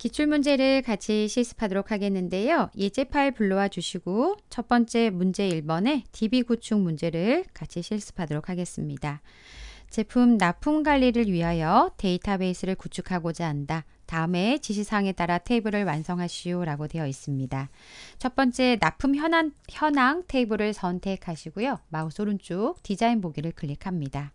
기출문제를 같이 실습하도록 하겠는데요. 예제 파일 불러와 주시고 첫 번째 문제 1번에 DB 구축 문제를 같이 실습하도록 하겠습니다. 제품 납품 관리를 위하여 데이터베이스를 구축하고자 한다. 다음에 지시사항에 따라 테이블을 완성하시오 라고 되어 있습니다. 첫 번째 납품 현황, 현황 테이블을 선택하시고요. 마우스 오른쪽 디자인 보기를 클릭합니다.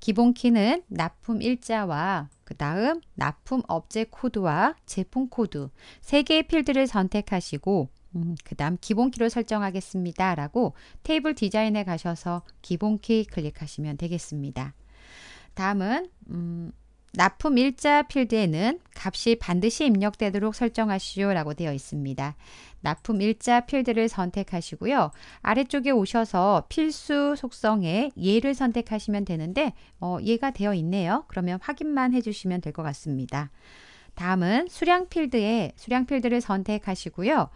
기본 키는 납품 일자와 그 다음 납품 업체 코드와 제품 코드 세 개의 필드를 선택하시고 음, 그 다음 기본키로 설정하겠습니다. 라고 테이블 디자인에 가셔서 기본키 클릭하시면 되겠습니다. 다음은 음, 납품 일자 필드에는 값이 반드시 입력되도록 설정하시오 라고 되어 있습니다. 납품 일자 필드를 선택하시고요. 아래쪽에 오셔서 필수 속성의 예를 선택하시면 되는데 어, 예가 되어 있네요. 그러면 확인만 해주시면 될 것 같습니다. 다음은 수량 필드에 수량 필드를 선택하시고요.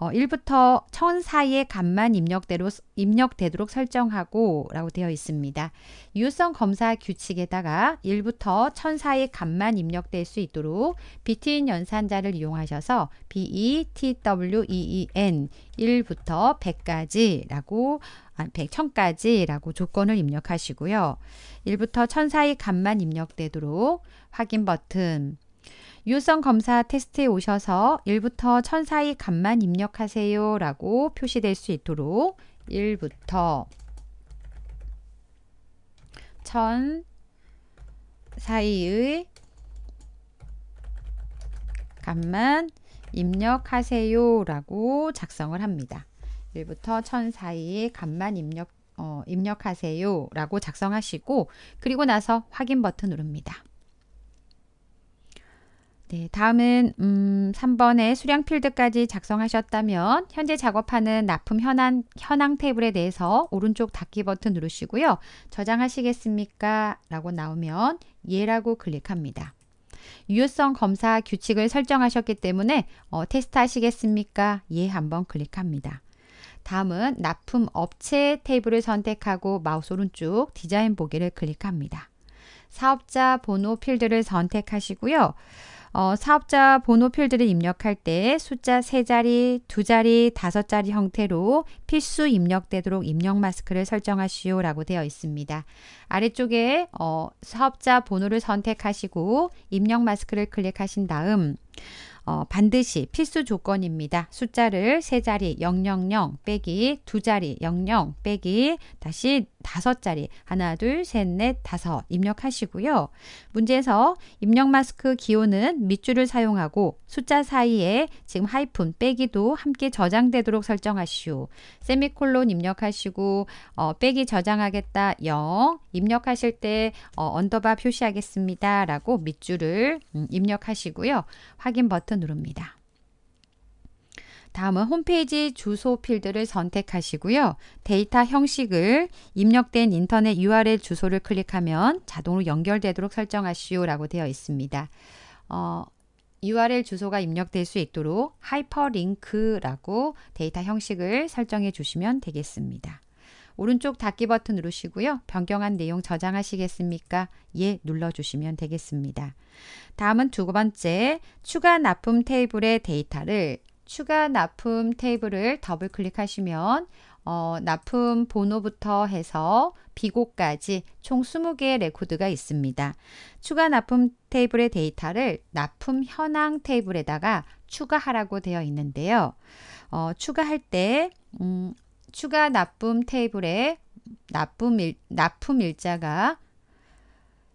어, 1부터 1000 사이의 값만 입력대로, 입력되도록 설정하고 라고 되어 있습니다. 유효성 검사 규칙에다가 1부터 1000 사이의 값만 입력될 수 있도록 BTN 연산자를 이용하셔서 BETWEEN 1부터 100까지 라고 100, 아, 0까지 라고 조건을 입력하시고요. 1부터 1000 사이 값만 입력되도록 확인 버튼 유효성 검사 테스트에 오셔서 1부터 1000 사이 값만 입력하세요 라고 표시될 수 있도록 1부터 1000 사이의 값만 입력하세요 라고 작성을 합니다. 1부터 1000 사이의 값만 입력, 어, 입력하세요 라고 작성하시고 그리고 나서 확인 버튼 누릅니다. 네, 다음은 음, 3번의 수량 필드까지 작성하셨다면 현재 작업하는 납품 현황, 현황 블에 대해서 오른쪽 닫기 버튼 누르시고요. 저장하시겠습니까? 라고 나오면 예라고 클릭합니다. 유효성 검사 규칙을 설정하셨기 때문에 어, 테스트 하시겠습니까? 예 한번 클릭합니다. 다음은 납품 업체 테이블을 선택하고 마우스 오른쪽 디자인 보기를 클릭합니다. 사업자 번호 필드를 선택하시고요. 어, 사업자 번호 필드를 입력할 때 숫자 3자리2자리5 자리 형태로 필수 입력되도록 입력 마스크를 설정하시오 라고 되어 있습니다. 아래쪽에 어, 사업자 번호를 선택하시고 입력 마스크를 클릭하신 다음 어, 반드시 필수 조건입니다. 숫자를 세자리000 빼기 두자리00 빼기 다시 다섯 자리 하나 둘 셋 넷 다섯 입력하시고요. 문제에서 입력 마스크 기호는 밑줄을 사용하고 숫자 사이에 지금 하이픈 빼기도 함께 저장되도록 설정하시오. 세미콜론 입력하시고 어, 빼기 저장하겠다 0 입력하실 때 어, 언더바 표시하겠습니다 라고 밑줄을 음, 입력하시고요. 확인 버튼 누릅니다. 다음은 홈페이지 주소 필드를 선택하시고요. 데이터 형식을 입력된 인터넷 URL 주소를 클릭하면 자동으로 연결되도록 설정하시오라고 되어 있습니다. 어, URL 주소가 입력될 수 있도록 하이퍼링크라고 데이터 형식을 설정해 주시면 되겠습니다. 오른쪽 닫기 버튼 누르시고요. 변경한 내용 저장하시겠습니까? 예 눌러주시면 되겠습니다. 다음은 두 번째, 추가 납품 테이블의 데이터를 추가 납품 테이블을 더블 클릭하시면 어, 납품 번호부터 해서 비고까지 총 20개의 레코드가 있습니다. 추가 납품 테이블의 데이터를 납품 현황 테이블에다가 추가하라고 되어 있는데요. 어, 추가할 때 음, 추가 납품 테이블에 납품, 일, 납품 일자가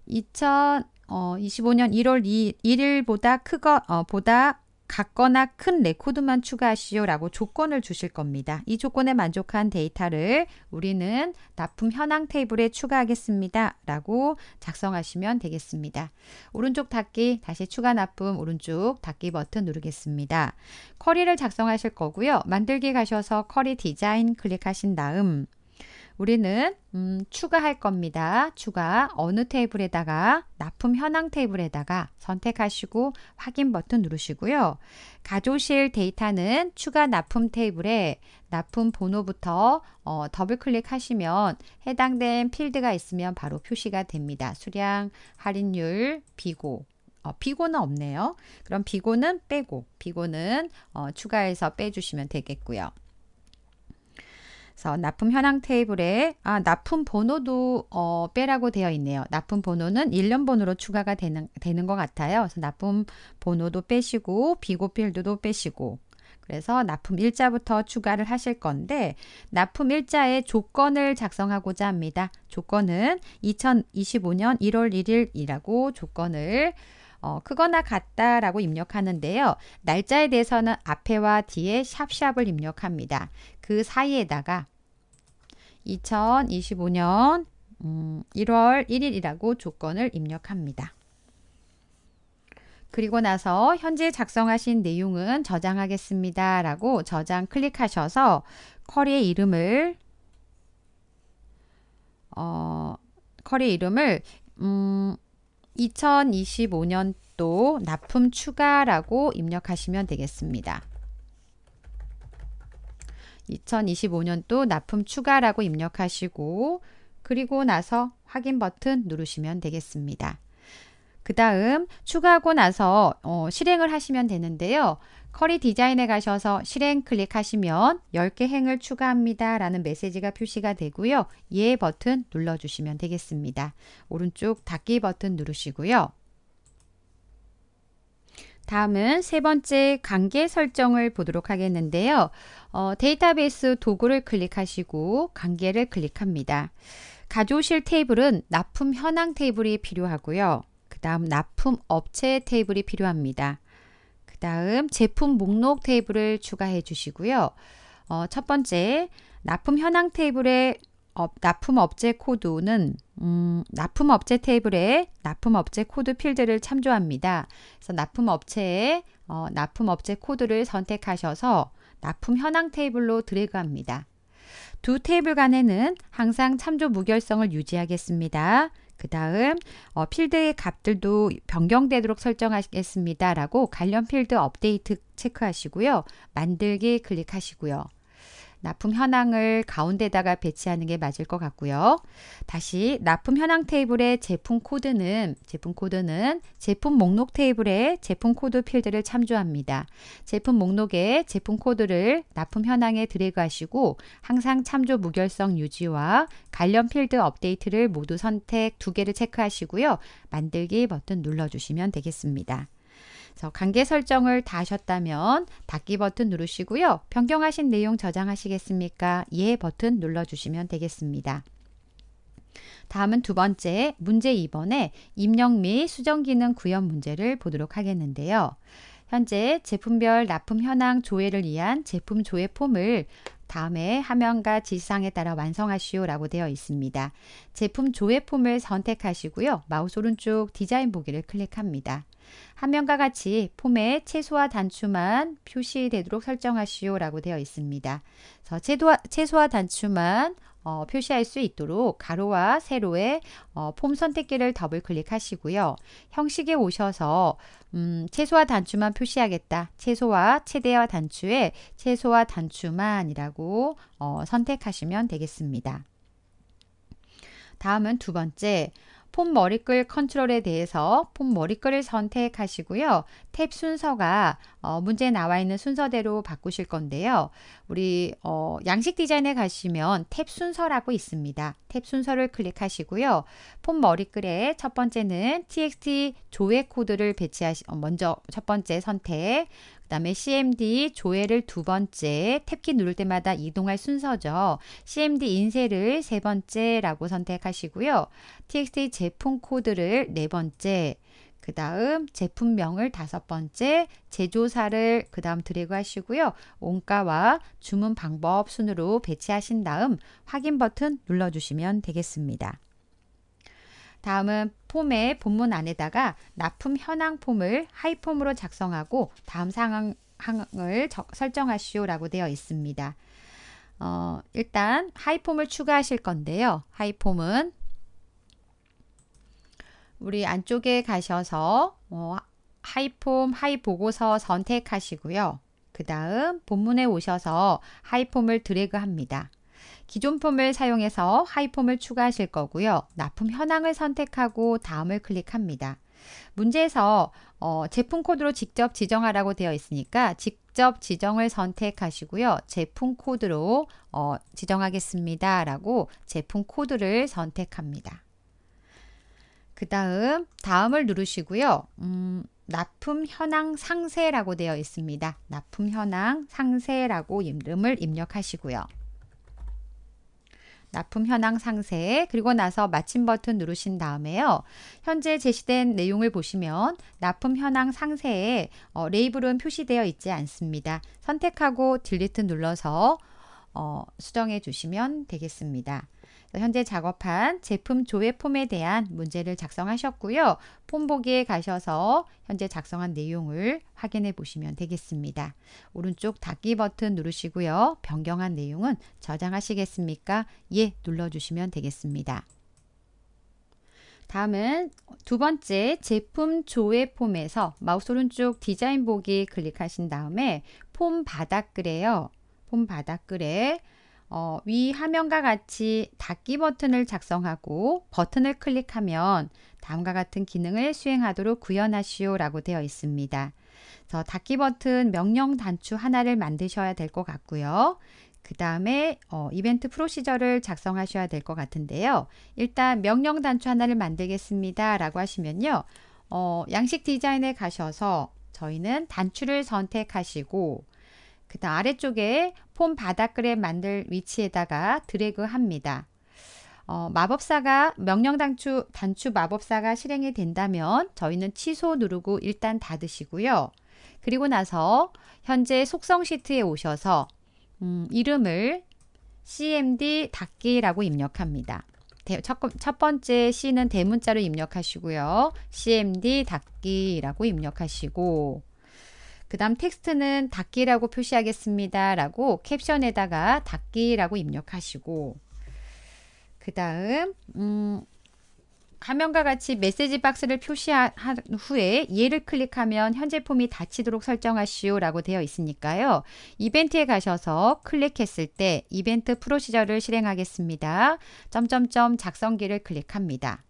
2025년 1월 2, 1일보다 크거 어, 보다 같거나 큰 레코드만 추가하시오 라고 조건을 주실 겁니다. 이 조건에 만족한 데이터를 우리는 납품 현황 테이블에 추가하겠습니다. 라고 작성하시면 되겠습니다. 오른쪽 닫기, 다시 추가 납품 오른쪽 닫기 버튼 누르겠습니다. 커리를 작성하실 거고요. 만들기 가셔서 커리 디자인 클릭하신 다음 우리는 음, 추가할 겁니다. 추가 어느 테이블에다가 납품 현황 테이블에다가 선택하시고 확인 버튼 누르시고요. 가져오실 데이터는 추가 납품 테이블에 납품 번호부터 어, 더블 클릭하시면 해당된 필드가 있으면 바로 표시가 됩니다. 수량, 할인율, 비고, 어, 비고는 없네요. 그럼 비고는 빼고 비고는 어, 추가해서 빼주시면 되겠고요. 그래서 납품 현황 테이블에 아, 납품 번호도 어, 빼라고 되어 있네요. 납품 번호는 1년 번호로 추가가 되는 되는 것 같아요. 그래서 납품 번호도 빼시고 비고 필드도 빼시고 그래서 납품 일자부터 추가를 하실 건데 납품 일자의 조건을 작성하고자 합니다. 조건은 2025년 1월 1일이라고 조건을 어, 크거나 같다라고 입력하는데요. 날짜에 대해서는 앞에와 뒤에 샵샵을 입력합니다. 그 사이에다가 2025년 음, 1월 1일이라고 조건을 입력합니다. 그리고 나서 현재 작성하신 내용은 저장하겠습니다. 라고 저장 클릭하셔서 커리의 이름을 어, 커리 이름을 음, 2025년도 납품 추가라고 입력하시면 되겠습니다. 2025년도 납품 추가라고 입력하시고 그리고 나서 확인 버튼 누르시면 되겠습니다. 그 다음 추가하고 나서 어, 실행을 하시면 되는데요. 커리 디자인에 가셔서 실행 클릭하시면 10개 행을 추가합니다 라는 메시지가 표시가 되고요. 예 버튼 눌러주시면 되겠습니다. 오른쪽 닫기 버튼 누르시고요. 다음은 세 번째 관계 설정을 보도록 하겠는데요. 어, 데이터베이스 도구를 클릭하시고 관계를 클릭합니다. 가져오실 테이블은 납품 현황 테이블이 필요하고요. 그 다음 납품 업체 테이블이 필요합니다. 그 다음 제품 목록 테이블을 추가해 주시고요. 어, 첫 번째 납품 현황 테이블에 어, 납품업체 코드는 음, 납품업체 테이블에 납품업체 코드 필드를 참조합니다. 그래서 납품업체에 어, 납품업체 코드를 선택하셔서 납품 현황 테이블로 드래그합니다. 두 테이블 간에는 항상 참조 무결성을 유지하겠습니다. 그 다음 어, 필드의 값들도 변경되도록 설정하겠습니다. 라고 관련 필드 업데이트 체크하시고요. 만들기 클릭하시고요. 납품 현황을 가운데다가 배치하는 게 맞을 것 같고요. 다시 납품 현황 테이블의 제품 코드는 제품 코드는 제품 목록 테이블의 제품 코드 필드를 참조합니다. 제품 목록에 제품 코드를 납품 현황에 드래그하시고 항상 참조 무결성 유지와 관련 필드 업데이트를 모두 선택 두 개를 체크하시고요. 만들기 버튼 눌러 주시면 되겠습니다. 그래서 관계 설정을 다 하셨다면 닫기 버튼 누르시고요. 변경하신 내용 저장하시겠습니까? 예 버튼 눌러주시면 되겠습니다. 다음은 두 번째 문제 2번에 입력 및 수정 기능 구현 문제를 보도록 하겠는데요. 현재 제품별 납품 현황 조회를 위한 제품 조회 폼을 다음에 화면과 지시상에 따라 완성하시오 라고 되어 있습니다. 제품 조회 폼을 선택하시고요. 마우스 오른쪽 디자인 보기를 클릭합니다. 한면과 같이 폼에 최소와 단추만 표시되도록 설정하시오 라고 되어 있습니다. 그래서 최소와, 최소와 단추만 어, 표시할 수 있도록 가로와 세로의 어, 폼 선택기를 더블 클릭하시고요. 형식에 오셔서 음, 최소와 단추만 표시하겠다. 최소와 최대와 단추에 최소와 단추만이라고 어, 선택하시면 되겠습니다. 다음은 두 번째 폼 머리글 컨트롤에 대해서 폼 머리글을 선택하시고요. 탭 순서가 어, 문제에 나와 있는 순서대로 바꾸실 건데요. 우리 어, 양식 디자인에 가시면 탭 순서라고 있습니다. 탭 순서를 클릭하시고요. 폼 머리글에 첫 번째는 txt 조회 코드를 배치하시 어, 먼저 첫 번째 선택 그 다음에 CMD 조회를 두 번째, 탭키 누를 때마다 이동할 순서죠. CMD 인쇄를 세 번째라고 선택하시고요. TXT 제품 코드를 네 번째, 그 다음 제품명을 다섯 번째, 제조사를 그 다음 드래그 하시고요. 원가와 주문 방법 순으로 배치하신 다음 확인 버튼 눌러주시면 되겠습니다. 다음은 폼의 본문 안에다가 납품 현황 폼을 하이 폼으로 작성하고 다음 상황, 을 설정하시오라고 되어 있습니다. 어, 일단 하이 폼을 추가하실 건데요. 하이 폼은 우리 안쪽에 가셔서 어, 하이폼 하이 보고서 선택하시고요. 그 다음 본문에 오셔서 하이폼을 드래그 합니다. 기존 폼을 사용해서 하이폼을 추가하실 거고요. 납품 현황을 선택하고 다음을 클릭합니다. 문제에서 어, 제품 코드로 직접 지정하라고 되어 있으니까 직접 지정을 선택하시고요. 제품 코드로 어, 지정하겠습니다. 라고 제품 코드를 선택합니다. 그 다음 다음을 누르시고요. 음, 납품 현황 상세라고 되어 있습니다. 납품 현황 상세라고 이름을 입력하시고요. 납품 현황 상세 그리고 나서 마침 버튼 누르신 다음에요. 현재 제시된 내용을 보시면 납품 현황 상세에 어, 레이블은 표시되어 있지 않습니다. 선택하고 딜리트 눌러서 어, 수정해 주시면 되겠습니다. 현재 작업한 제품 조회 폼에 대한 문제를 작성하셨고요. 폼 보기에 가셔서 현재 작성한 내용을 확인해 보시면 되겠습니다. 오른쪽 닫기 버튼 누르시고요. 변경한 내용은 저장하시겠습니까? 예 눌러주시면 되겠습니다. 다음은 두 번째 제품 조회 폼에서 마우스 오른쪽 디자인 보기 클릭하신 다음에 폼 바닥글에요. 폼 바닥글에 어, 위 화면과 같이 닫기 버튼을 작성하고 버튼을 클릭하면 다음과 같은 기능을 수행하도록 구현하시오 라고 되어 있습니다. 그래서 닫기 버튼 명령 단추 하나를 만드셔야 될 것 같고요. 그 다음에 어, 이벤트 프로시저를 작성하셔야 될 것 같은데요. 일단 명령 단추 하나를 만들겠습니다 라고 하시면요. 어, 양식 디자인에 가셔서 저희는 단추를 선택하시고 그다음 아래쪽에 폼 바닥글에 만들 위치에다가 드래그 합니다. 어, 마법사가 명령 단추 단추 마법사가 실행이 된다면 저희는 취소 누르고 일단 닫으시고요. 그리고 나서 현재 속성 시트에 오셔서 음, 이름을 CMD 닫기라고 입력합니다. 첫, 첫 번째 C는 대문자로 입력하시고요. CMD 닫기라고 입력하시고 그 다음 텍스트는 닫기라고 표시하겠습니다. 라고 캡션에다가 닫기라고 입력하시고 그 다음 음, 화면과 같이 메시지 박스를 표시한 후에 얘를 클릭하면 현재 폼이 닫히도록 설정하시오 라고 되어 있으니까요. 이벤트에 가셔서 클릭했을 때 이벤트 프로시저를 실행하겠습니다. 점점점 작성기를 클릭합니다.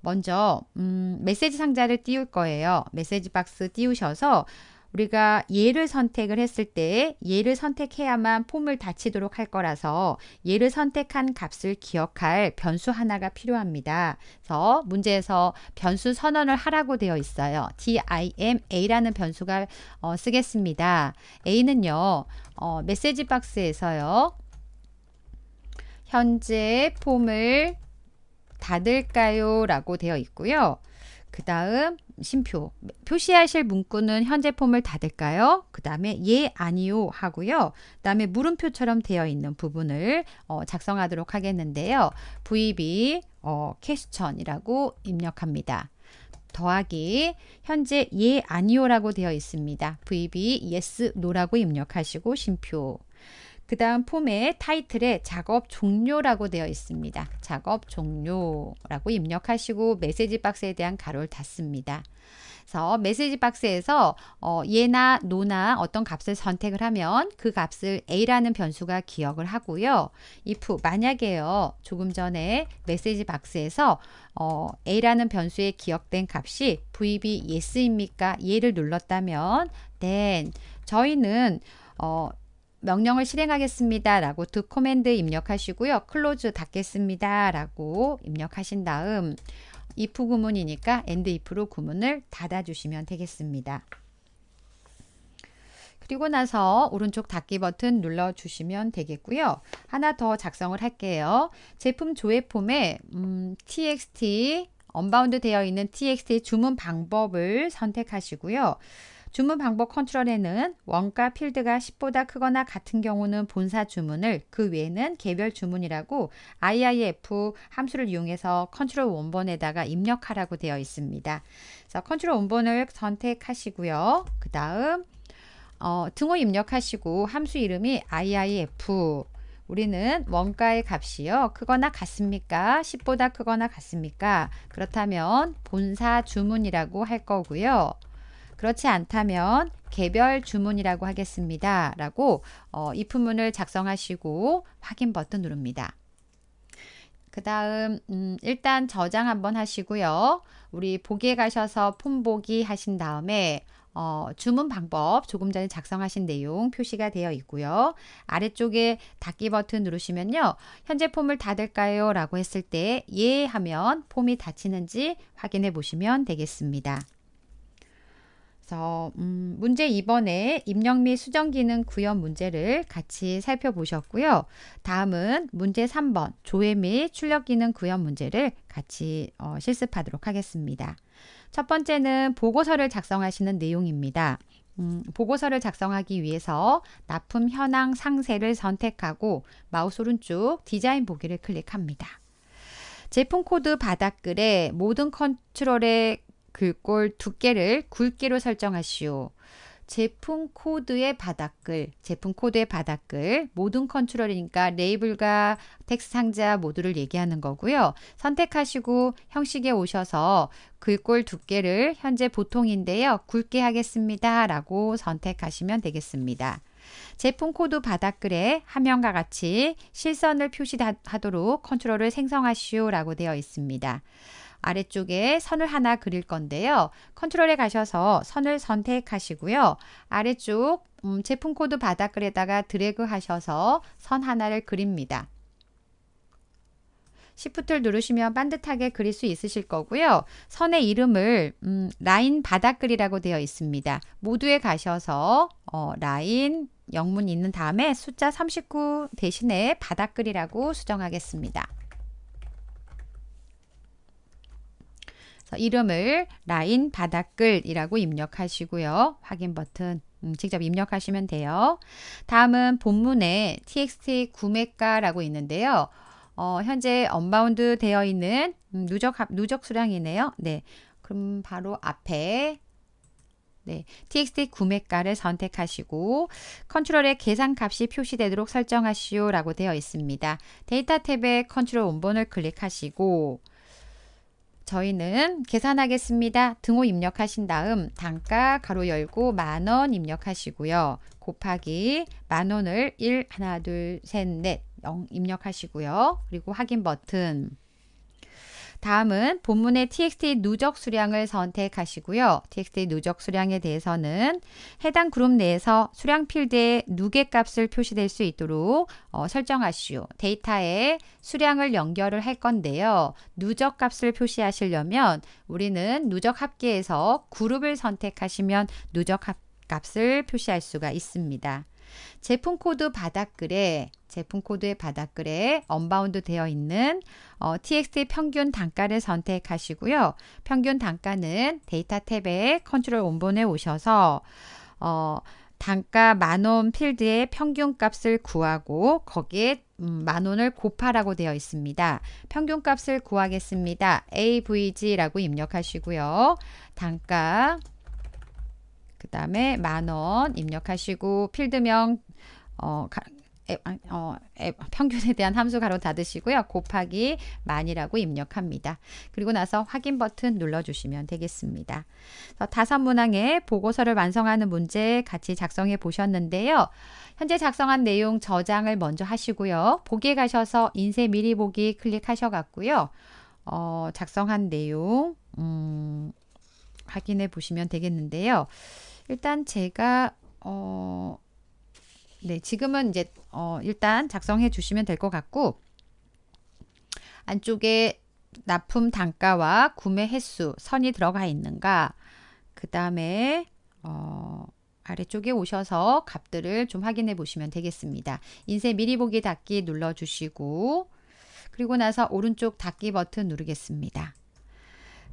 먼저 음, 메시지 상자를 띄울 거예요. 메시지 박스 띄우셔서 우리가 예를 선택을 했을 때예를 선택해야만 폼을 닫히도록 할 거라서 예를 선택한 값을 기억할 변수 하나가 필요합니다. 그래서 문제에서 변수 선언을 하라고 되어 있어요. DIMA라는 변수가 어, 쓰겠습니다. A는요. 어, 메시지 박스에서요. 현재 폼을 닫을까요? 라고 되어 있고요. 그 다음 심표. 표시하실 문구는 현재 폼을 닫을까요? 그 다음에 예, 아니요 하고요. 그 다음에 물음표처럼 되어 있는 부분을 어, 작성하도록 하겠는데요. VB 어, 캐스천이라고 입력합니다. 더하기 현재 예, 아니요라고 되어 있습니다. VB yes, no라고 입력하시고 심표 그 다음 폼의 타이틀에 작업 종료라고 되어 있습니다. 작업 종료라고 입력하시고 메시지 박스에 대한 가로를 닫습니다. 그래서 메시지 박스에서 어, 예나 노나 어떤 값을 선택을 하면 그 값을 a라는 변수가 기억을 하고요. if 만약에요. 조금 전에 메시지 박스에서 어, a라는 변수에 기억된 값이 vb yes입니까? 예를 눌렀다면 then 저희는 어, 명령을 실행하겠습니다 라고 두 코맨드 입력하시고요. 클로즈 닫겠습니다 라고 입력하신 다음 if 구문이니까 and if로 구문을 닫아주시면 되겠습니다. 그리고 나서 오른쪽 닫기 버튼 눌러주시면 되겠고요. 하나 더 작성을 할게요. 제품 조회 폼에 음, txt 언바운드 되어 있는 txt 주문 방법을 선택하시고요. 주문 방법 컨트롤에는 원가 필드가 10보다 크거나 같은 경우는 본사 주문을 그 외에는 개별 주문이라고 IIF 함수를 이용해서 컨트롤 원본에다가 입력하라고 되어 있습니다. 자, 컨트롤 원본을 선택하시고요. 그 다음 어, 등호 입력하시고 함수 이름이 IIF 우리는 원가의 값이요. 크거나 같습니까? 10보다 크거나 같습니까? 그렇다면 본사 주문이라고 할 거고요. 그렇지 않다면 개별 주문이라고 하겠습니다. 라고 어, 입문을 작성하시고 확인 버튼 누릅니다. 그 다음 음, 일단 저장 한번 하시고요. 우리 보기에 가셔서 폼 보기 하신 다음에 어, 주문 방법 조금 전에 작성하신 내용 표시가 되어 있고요. 아래쪽에 닫기 버튼 누르시면요. 현재 폼을 닫을까요? 라고 했을 때 예 하면 폼이 닫히는지 확인해 보시면 되겠습니다. 그래서 음, 문제 2번에 입력 및 수정 기능 구현 문제를 같이 살펴보셨고요. 다음은 문제 3번 조회 및 출력 기능 구현 문제를 같이 어, 실습하도록 하겠습니다. 첫 번째는 보고서를 작성하시는 내용입니다. 음, 보고서를 작성하기 위해서 납품 현황 상세를 선택하고 마우스 오른쪽 디자인 보기를 클릭합니다. 제품 코드 바닥글에 모든 컨트롤의 글꼴 그 두께를 굵기로 설정하시오. 제품 코드의 바닥글, 제품 코드의 바닥글, 모든 컨트롤이니까 레이블과 텍스 상자 모두를 얘기하는 거고요. 선택하시고 형식에 오셔서 글꼴 그 두께를 현재 보통인데요. 굵게 하겠습니다. 라고 선택하시면 되겠습니다. 제품 코드 바닥글에 화면과 같이 실선을 표시하도록 컨트롤을 생성하시오 라고 되어 있습니다. 아래쪽에 선을 하나 그릴 건데요. 컨트롤에 가셔서 선을 선택하시고요. 아래쪽 음, 제품 코드 바닥글에다가 드래그 하셔서 선 하나를 그립니다. 시프트를 누르시면 반듯하게 그릴 수 있으실 거고요. 선의 이름을 음, 라인 바닥글이라고 되어 있습니다. 모두에 가셔서 어, 라인 영문 있는 다음에 숫자 39 대신에 바닥글이라고 수정하겠습니다. 이름을 라인 바닥글이라고 입력하시고요. 확인 버튼 음, 직접 입력하시면 돼요. 다음은 본문에 txt 구매가라고 있는데요. 어, 현재 언바운드 되어 있는 음, 누적 누적 수량이네요. 네. 그럼 바로 앞에 네, txt 구매가를 선택하시고 컨트롤의 계산값이 표시되도록 설정하시오라고 되어 있습니다. 데이터 탭에 컨트롤 원본을 클릭하시고 저희는 계산하겠습니다. 등호 입력하신 다음 단가 가로 열고 만원 입력하시고요. 곱하기 만원을 1, 하나, 둘, 셋, 넷0 입력하시고요. 그리고 확인 버튼 다음은 본문의 txt 누적 수량을 선택하시고요. txt 누적 수량에 대해서는 해당 그룹 내에서 수량 필드에 누계 값을 표시될 수 있도록 어, 설정하시오. 데이터에 수량을 연결을 할 건데요. 누적 값을 표시하시려면 우리는 누적 합계에서 그룹을 선택하시면 누적 합 값을 표시할 수가 있습니다. 제품 코드 바닥글에 제품 코드의 바닥글에 언바운드 되어 있는 어, TXT 평균 단가를 선택하시고요. 평균 단가는 데이터 탭에 컨트롤 온본에 오셔서 어, 단가 만원 필드의 평균 값을 구하고 거기에 음, 만원을 곱하라고 되어 있습니다. 평균 값을 구하겠습니다. AVG라고 입력하시고요. 단가 그 다음에 만원 입력하시고 필드명 어, 가, 에, 아, 어, 에, 평균에 대한 함수 가로 닫으시고요. 곱하기 만이라고 입력합니다. 그리고 나서 확인 버튼 눌러주시면 되겠습니다. 다섯 문항의 보고서를 완성하는 문제 같이 작성해 보셨는데요. 현재 작성한 내용 저장을 먼저 하시고요. 보기에 가셔서 인쇄 미리 보기 클릭하셔갖고요. 어, 작성한 내용 음, 확인해 보시면 되겠는데요. 일단 제가 어, 네, 지금은 이제 어, 일단 작성해 주시면 될 것 같고 안쪽에 납품 단가와 구매 횟수 선이 들어가 있는가 그 다음에 어, 아래쪽에 오셔서 값들을 좀 확인해 보시면 되겠습니다. 인쇄 미리 보기 닫기 눌러 주시고 그리고 나서 오른쪽 닫기 버튼 누르겠습니다.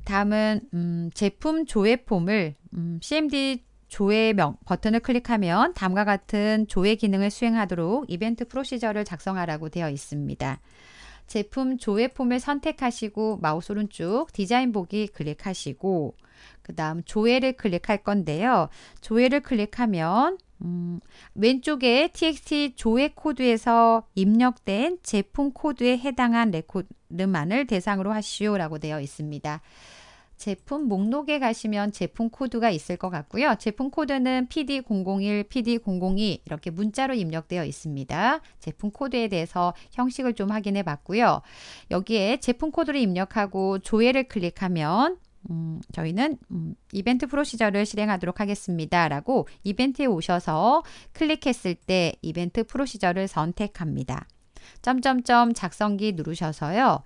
다음은 음, 제품 조회 폼을 음, CMD 조회 명 버튼을 클릭하면 다음과 같은 조회 기능을 수행하도록 이벤트 프로시저를 작성하라고 되어 있습니다. 제품 조회 폼을 선택하시고 마우스 오른쪽 디자인 보기 클릭하시고 그 다음 조회를 클릭할 건데요. 조회를 클릭하면 음, 왼쪽에 txt 조회 코드에서 입력된 제품 코드에 해당한 레코드만을 대상으로 하시오라고 되어 있습니다. 제품 목록에 가시면 제품 코드가 있을 것 같고요. 제품 코드는 PD001, PD002 이렇게 문자로 입력되어 있습니다. 제품 코드에 대해서 형식을 좀 확인해 봤고요. 여기에 제품 코드를 입력하고 조회를 클릭하면 음, 저희는 음, 이벤트 프로시저를 실행하도록 하겠습니다. 라고 이벤트에 오셔서 클릭했을 때 이벤트 프로시저를 선택합니다. 점점점 작성기 누르셔서요.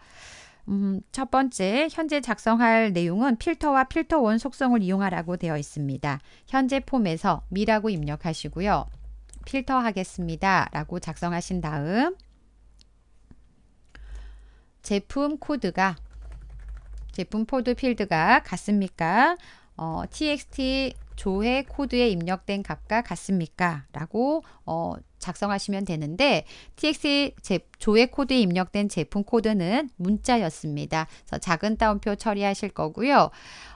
음, 첫 번째, 현재 작성할 내용은 필터와 필터 원 속성을 이용하라고 되어 있습니다. 현재 폼에서 미라고 입력하시고요. 필터 하겠습니다. 라고 작성하신 다음 제품 코드가 제품 포드 필드가 같습니까? 어, txt 조회 코드에 입력된 값과 같습니까? 라고 어, 작성하시면 되는데 t x 조회 코드에 입력된 제품 코드는 문자였습니다. 그래서 작은 따옴표 처리하실 거고요.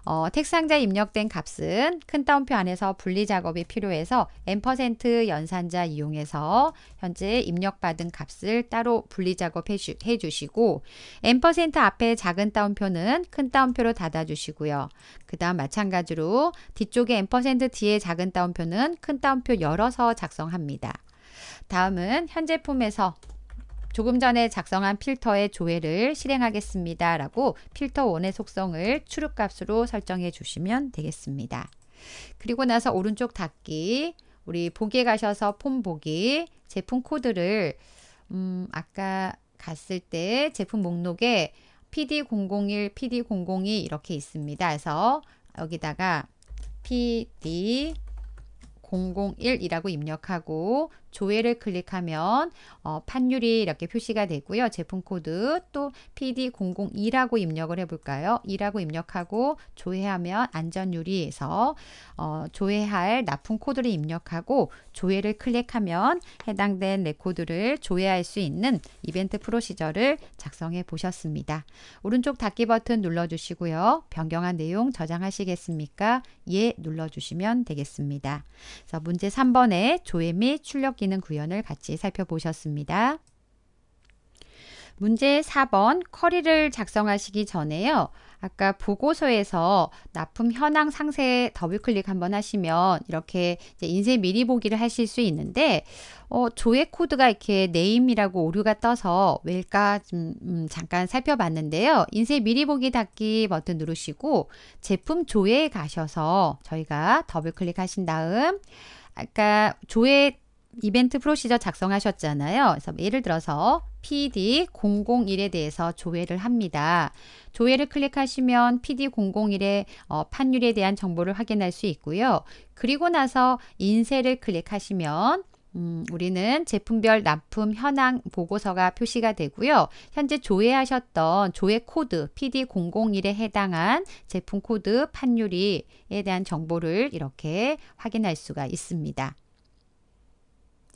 어, 텍 상자에 입력된 값은 큰 따옴표 안에서 분리 작업이 필요해서 n% 연산자 이용해서 현재 입력받은 값을 따로 분리 작업해 주시고 n% 앞에 작은 따옴표는 큰 따옴표로 닫아주시고요. 그 다음 마찬가지로 뒤쪽에 n% 뒤에 작은 따옴표는 큰 따옴표 열어서 작성합니다. 다음은 현재품에서 조금 전에 작성한 필터의 조회를 실행하겠습니다. 라고 필터 원의 속성을 출력값으로 설정해 주시면 되겠습니다. 그리고 나서 오른쪽 닫기, 우리 보기에 가셔서 폼 보기, 제품 코드를 음, 아까 갔을 때 제품 목록에 PD001, PD002 이렇게 있습니다. 그래서 여기다가 PD001이라고 입력하고 조회를 클릭하면 어, 판율이 이렇게 표시가 되고요. 제품 코드 또 PD002라고 입력을 해볼까요? 2라고 입력하고 조회하면 안전유리에서 어, 조회할 납품 코드를 입력하고 조회를 클릭하면 해당된 레코드를 조회할 수 있는 이벤트 프로시저를 작성해 보셨습니다. 오른쪽 닫기 버튼 눌러주시고요. 변경한 내용 저장하시겠습니까? 예 눌러주시면 되겠습니다. 문제 3번에 조회 및 출력 섞이는 구현을 같이 살펴보셨습니다. 문제 4번 커리를 작성하시기 전에요. 아까 보고서에서 납품 현황 상세 더블 클릭 한번 하시면 이렇게 인쇄 미리 보기를 하실 수 있는데 어, 조회 코드가 이렇게 네임이라고 오류가 떠서 왜일까 좀, 음, 잠깐 살펴봤는데요. 인쇄 미리 보기 닫기 버튼 누르시고 제품 조회에 가셔서 저희가 더블 클릭하신 다음 아까 조회 이벤트 프로시저 작성하셨잖아요. 그래서 예를 들어서 PD001에 대해서 조회를 합니다. 조회를 클릭하시면 PD001의 어, 판율에 대한 정보를 확인할 수 있고요. 그리고 나서 인쇄를 클릭하시면 음, 우리는 제품별 납품 현황 보고서가 표시가 되고요. 현재 조회하셨던 조회 코드 PD001에 해당한 제품 코드 판율이에 대한 정보를 이렇게 확인할 수가 있습니다.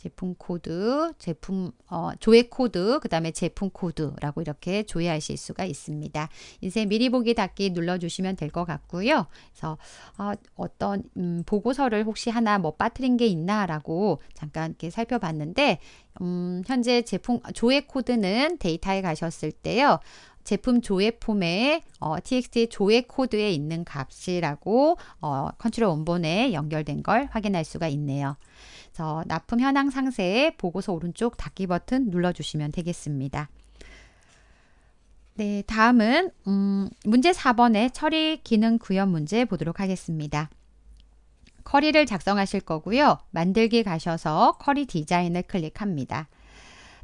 제품 코드, 제품 어, 조회 코드, 그 다음에 제품 코드라고 이렇게 조회하실 수가 있습니다. 인쇄 미리 보기 닫기 눌러주시면 될 것 같고요. 그래서 어, 떤 음, 보고서를 혹시 하나 뭐 빠뜨린 게 있나라고 잠깐 이렇게 살펴봤는데 음, 현재 제품 아, 조회 코드는 데이터에 가셨을 때요. 제품 조회 폼에 어, txt 조회 코드에 있는 값이라고 어, 컨트롤 원본에 연결된 걸 확인할 수가 있네요. 그 납품 현황 상세에 보고서 오른쪽 닫기 버튼 눌러주시면 되겠습니다. 네, 다음은 음, 문제 4번의 처리 기능 구현 문제 보도록 하겠습니다. 커리를 작성하실 거고요. 만들기 가셔서 커리 디자인을 클릭합니다.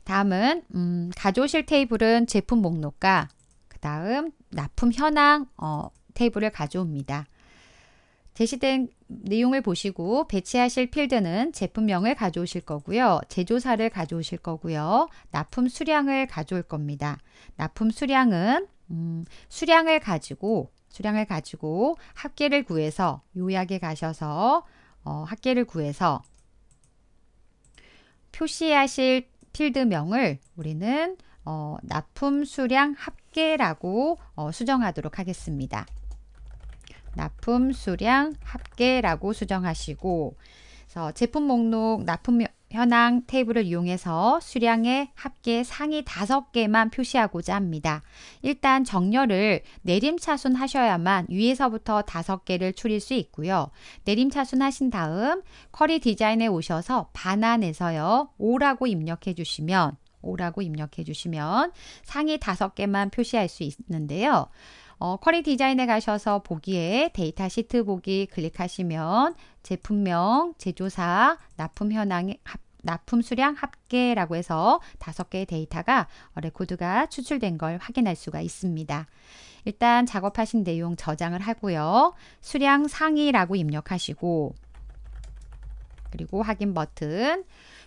다음은 음, 가져오실 테이블은 제품 목록과 그 다음 납품 현황 어, 테이블을 가져옵니다. 제시된 내용을 보시고 배치하실 필드는 제품명을 가져오실 거고요. 제조사를 가져오실 거고요. 납품 수량을 가져올 겁니다. 납품 수량은 음, 수량을 가지고 수량을 가지고 합계를 구해서 요약에 가셔서 어, 합계를 구해서 표시하실 필드명을 우리는 어, 납품 수량 합계라고 어, 수정하도록 하겠습니다. 납품 수량 합계라고 수정하시고 그래서 제품 목록 납품 현황 테이블을 이용해서 수량의 합계 상위 5 개만 표시하고자 합니다. 일단 정렬을 내림차순 하셔야만 위에서부터 다 개를 추릴 수 있고요. 내림차순 하신 다음 쿼리 디자인에 오셔서 반환에서요. 5라고 입력해 주시면 5라고 입력해 주시면 상위 다 개만 표시할 수 있는데요. 어, 쿼리 디자인에 가셔서 보기에 데이터 시트 보기 클릭하시면 제품명, 제조사, 납품 현황, 납품 수량 합계라고 해서 다섯 개의 데이터가 레코드가 추출된 걸 확인할 수가 있습니다. 일단 작업하신 내용 저장을 하고요. 수량 상위라고 입력하시고 그리고 확인 버튼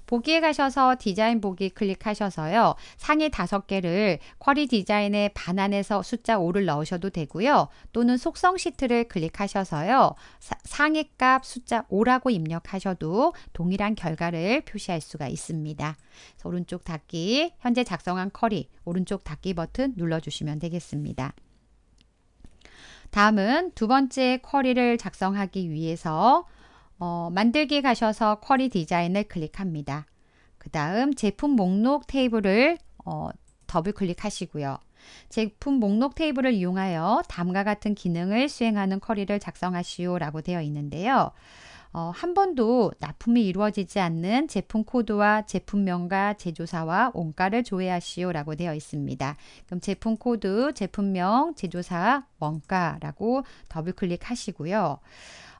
보기에 가셔서 디자인 보기 클릭하셔서요. 상위 다섯 개를 쿼리 디자인의반환에서 숫자 5를 넣으셔도 되고요. 또는 속성 시트를 클릭하셔서요. 상위값 숫자 5라고 입력하셔도 동일한 결과를 표시할 수가 있습니다. 오른쪽 닫기, 현재 작성한 쿼리, 오른쪽 닫기 버튼 눌러주시면 되겠습니다. 다음은 두 번째 쿼리를 작성하기 위해서 어, 만들기 가셔서 쿼리 디자인을 클릭합니다. 그 다음 제품 목록 테이블을 어, 더블 클릭하시고요. 제품 목록 테이블을 이용하여 다과 같은 기능을 수행하는 쿼리를 작성하시오 라고 되어 있는데요. 어, 한 번도 납품이 이루어지지 않는 제품 코드와 제품명과 제조사와 원가를 조회하시오라고 되어 있습니다. 그럼 제품 코드, 제품명, 제조사, 원가라고 더블 클릭하시고요.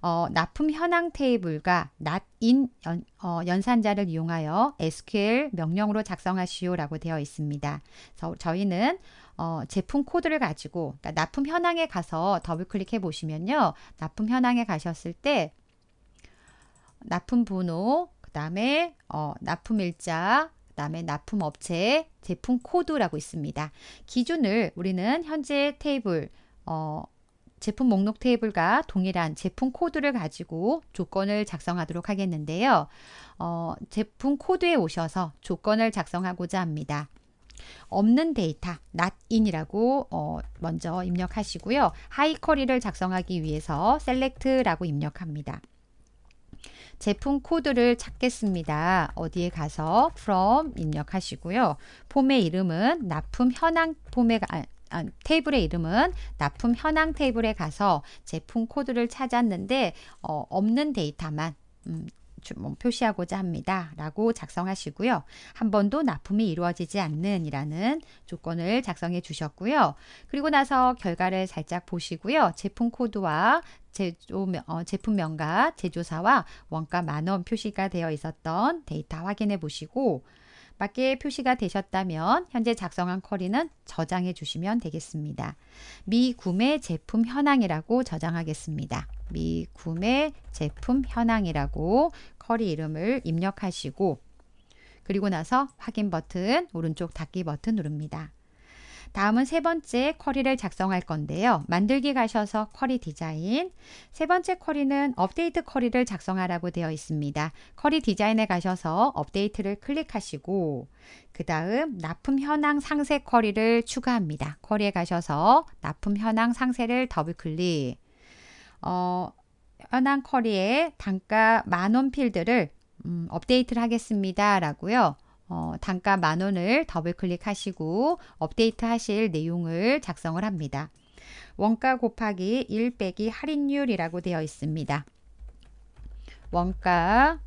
어, 납품 현황 테이블과 낫인 연, 어, 산자를 이용하여 SQL 명령으로 작성하시오라고 되어 있습니다. 저, 저희는 어, 제품 코드를 가지고 그러니까 납품 현황에 가서 더블 클릭해 보시면요. 납품 현황에 가셨을 때 납품 번호, 그 다음에 어, 납품 일자, 그 다음에 납품 업체, 제품 코드라고 있습니다. 기준을 우리는 현재 테이블, 어, 제품 목록 테이블과 동일한 제품 코드를 가지고 조건을 작성하도록 하겠는데요. 어, 제품 코드에 오셔서 조건을 작성하고자 합니다. 없는 데이터, not in이라고 어, 먼저 입력하시고요. 하이쿼리를 작성하기 위해서 select라고 입력합니다. 제품 코드를 찾겠습니다. 어디에 가서 from 입력하시고요. 폼의 이름은 납품 현황 폼의 아, 아, 테이블의 이름은 납품 현황 테이블에 가서 제품 코드를 찾았는데 어, 없는 데이터만 음, 표시하고자 합니다. 라고 작성하시고요. 한 번도 납품이 이루어지지 않는 이라는 조건을 작성해 주셨고요. 그리고 나서 결과를 살짝 보시고요. 제품 코드와 제조, 어, 제품 명가, 제조사와 원가 만원 표시가 되어 있었던 데이터 확인해 보시고 맞에 표시가 되셨다면 현재 작성한 쿼리는 저장해 주시면 되겠습니다. 미구매 제품 현황이라고 저장하겠습니다. 미구매 제품 현황이라고 쿼리 이름을 입력하시고 그리고 나서 확인 버튼, 오른쪽 닫기 버튼 누릅니다. 다음은 세 번째 쿼리를 작성할 건데요. 만들기 가셔서 쿼리 디자인. 세 번째 쿼리는 업데이트 쿼리를 작성하라고 되어 있습니다. 쿼리 디자인에 가셔서 업데이트를 클릭하시고 그 다음 납품 현황 상세 쿼리를 추가합니다. 쿼리에 가셔서 납품 현황 상세를 더블 클릭. 어, 현황 쿼리에 단가 만원 필드를 음, 업데이트를 하겠습니다. 라고요. 어, 단가 만 원을 더블 클릭하시고 업데이트 하실 내용을 작성을 합니다. 원가 곱하기 1 빼기 할인율이라고 되어 있습니다. 원가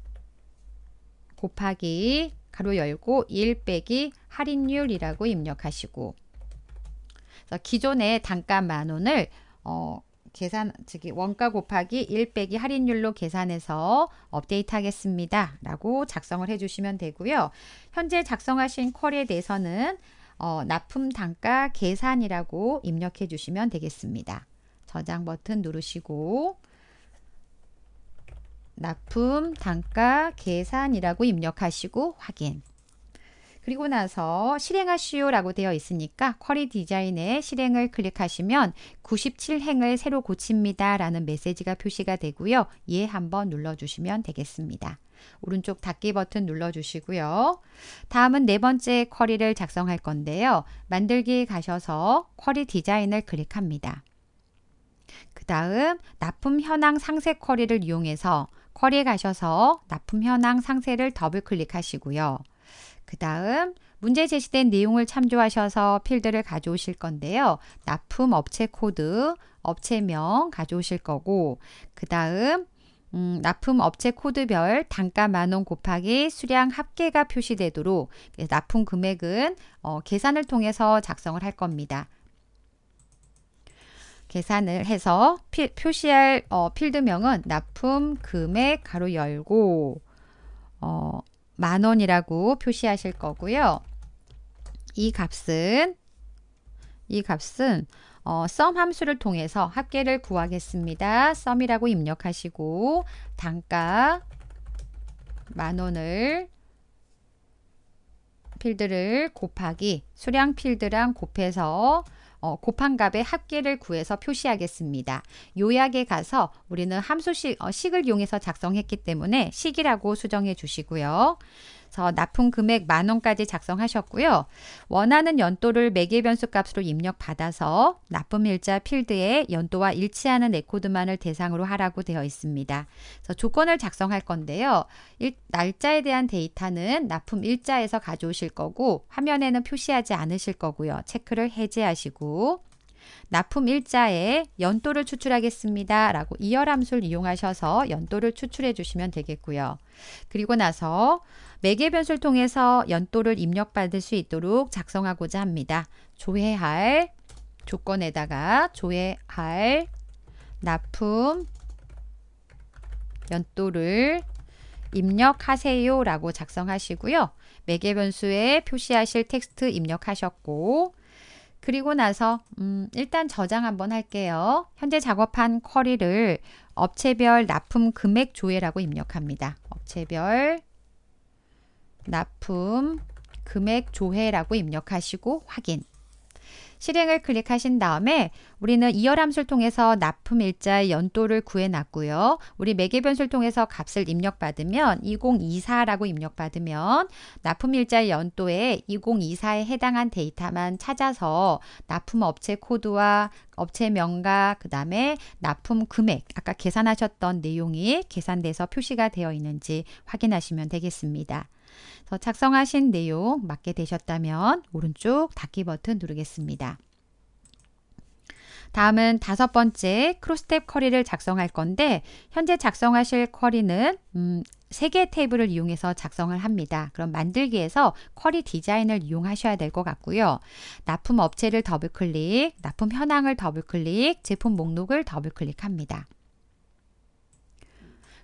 곱하기 가로 열고 1 빼기 할인율이라고 입력하시고 기존의 단가 만 원을 어, 계산 즉 원가 곱하기 1 빼기 할인율로 계산해서 업데이트 하겠습니다. 라고 작성을 해주시면 되고요. 현재 작성하신 쿼리에 대해서는 어, 납품 단가 계산이라고 입력해 주시면 되겠습니다. 저장 버튼 누르시고 납품 단가 계산이라고 입력하시고 확인 그리고 나서 실행하시오라고 되어 있으니까 쿼리 디자인에 실행을 클릭하시면 97행을 새로 고칩니다 라는 메시지가 표시가 되고요. 예 한번 눌러주시면 되겠습니다. 오른쪽 닫기 버튼 눌러주시고요. 다음은 네 번째 쿼리를 작성할 건데요. 만들기 가셔서 쿼리 디자인을 클릭합니다. 그 다음 납품 현황 상세 쿼리를 이용해서 쿼리에 가셔서 납품 현황 상세를 더블 클릭하시고요. 그 다음 문제 제시된 내용을 참조하셔서 필드를 가져오실 건데요. 납품 업체 코드, 업체명 가져오실 거고 그 다음 음, 납품 업체 코드별 단가 만원 곱하기 수량 합계가 표시되도록 납품 금액은 어, 계산을 통해서 작성을 할 겁니다. 계산을 해서 피, 표시할 어, 필드명은 납품 금액 가로 열고 어, 만 원이라고 표시하실 거고요. 이 값은 이 값은 어, 썸 함수를 통해서 합계를 구하겠습니다. 썸이라고 입력하시고 단가 만 원을 필드를 곱하기 수량 필드랑 곱해서 어, 곱한값의 합계를 구해서 표시하겠습니다. 요약에 가서 우리는 함수식 어, 이용해서 작성했기 때문에 식이라고 수정해 주시고요. 그래서 납품 금액 만 원까지 작성하셨고요. 원하는 연도를 매개 변수 값으로 입력받아서 납품 일자 필드에 연도와 일치하는 에코드만을 대상으로 하라고 되어 있습니다. 그래서 조건을 작성할 건데요. 일, 날짜에 대한 데이터는 납품 일자에서 가져오실 거고 화면에는 표시하지 않으실 거고요. 체크를 해제하시고 납품 일자에 연도를 추출하겠습니다. 라고 이열 함수를 이용하셔서 연도를 추출해 주시면 되겠고요. 그리고 나서 매개 변수를 통해서 연도를 입력받을 수 있도록 작성하고자 합니다. 조회할 조건에다가 조회할 납품 연도를 입력하세요 라고 작성하시고요. 매개 변수에 표시하실 텍스트 입력하셨고 그리고 나서 음, 일단 저장 한번 할게요. 현재 작업한 쿼리를 업체별 납품 금액 조회라고 입력합니다. 업체별 납품 금액 조회라고 입력하시고 확인. 실행을 클릭하신 다음에 우리는 이열 함수를 통해서 납품 일자의 연도를 구해놨고요. 우리 매개 변수를 통해서 값을 입력받으면 2024라고 입력받으면 납품 일자의 연도에 2024에 해당한 데이터만 찾아서 납품 업체 코드와 업체 명과 그 다음에 납품 금액 아까 계산하셨던 내용이 계산돼서 표시가 되어 있는지 확인하시면 되겠습니다. 어, 작성하신 내용 맞게 되셨다면 오른쪽 닫기 버튼 누르겠습니다. 다음은 다섯 번째 크로스탭 커리를 작성할 건데 현재 작성하실 커리는 음, 3개 탭을 이용해서 작성을 합니다. 그럼 만들기에서 쿼리 디자인을 이용하셔야 될 것 같고요. 납품 업체를 더블클릭, 납품 현황을 더블클릭, 제품 목록을 더블클릭합니다.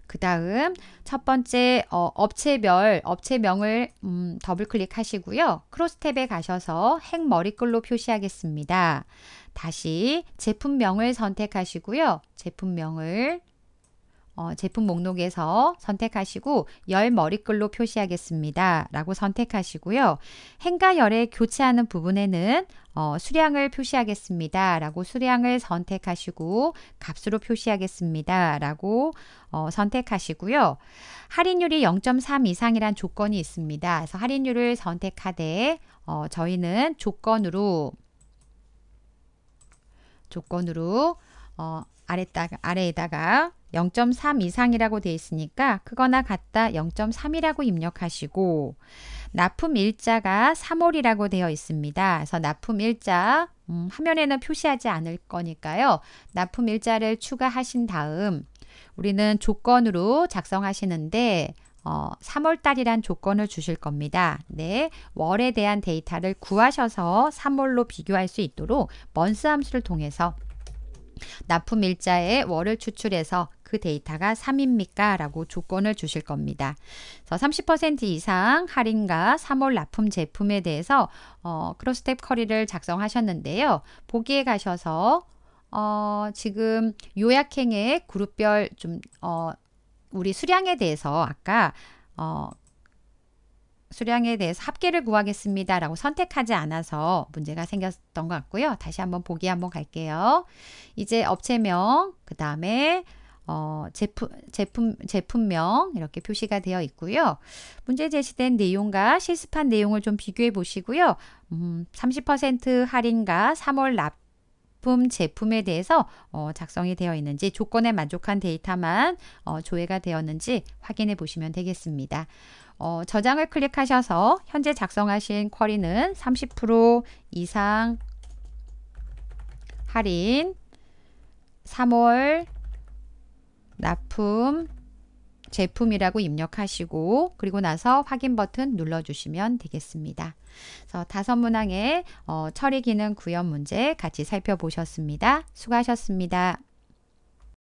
그 다음 첫 번째 어, 업체별 업체명을 음, 더블 클릭하시고요. 크로스탭에 가셔서 행 머리글로 표시하겠습니다. 다시 제품명을 선택하시고요. 제품명을 어, 제품 목록에서 선택하시고 열 머리글로 표시하겠습니다. 라고 선택하시고요. 행과 열의 교체하는 부분에는 어, 수량을 표시하겠습니다. 라고 수량을 선택하시고 값으로 표시하겠습니다. 라고 어, 선택하시고요. 할인율이 0.3 이상이란 조건이 있습니다. 그래서 할인율을 선택하되 어, 저희는 조건으로 조건으로 어, 아래다가, 아래에다가 0.3 이상이라고 되어 있으니까 크거나 같다 0.3이라고 입력하시고 납품 일자가 3월이라고 되어 있습니다. 그래서 납품 일자 음, 화면에는 표시하지 않을 거니까요. 납품 일자를 추가하신 다음 우리는 조건으로 작성하시는데 어, 3월달이란 조건을 주실 겁니다. 네, 월에 대한 데이터를 구하셔서 3월로 비교할 수 있도록 먼스 함수를 통해서 납품 일자에 월을 추출해서 그 데이터가 3입니까? 라고 조건을 주실 겁니다. 그래서 30% 이상 할인과 3월 납품 제품에 대해서 어, 크로스탭 커리를 작성하셨는데요. 보기에 가셔서 어, 지금 요약행의 그룹별 좀 어, 우리 수량에 대해서 아까 어, 수량에 대해서 합계를 구하겠습니다. 라고 선택하지 않아서 문제가 생겼던 것 같고요. 다시 한번 보기 한번 갈게요. 이제 업체명, 그 다음에 어, 제품, 제품, 제품명 이렇게 표시가 되어 있고요. 문제 제시된 내용과 실습한 내용을 좀 비교해 보시고요. 음, 30% 할인과 3월 납품 제품에 대해서 어, 작성이 되어 있는지 조건에 만족한 데이터만 어, 조회가 되었는지 확인해 보시면 되겠습니다. 어, 저장을 클릭하셔서 현재 작성하신 쿼리는 30% 이상 할인 3월 납품 제품이라고 입력하시고 그리고 나서 확인 버튼 눌러주시면 되겠습니다. 그래서 다섯 문항의 어, 처리 기능 구현 문제 같이 살펴보셨습니다. 수고하셨습니다.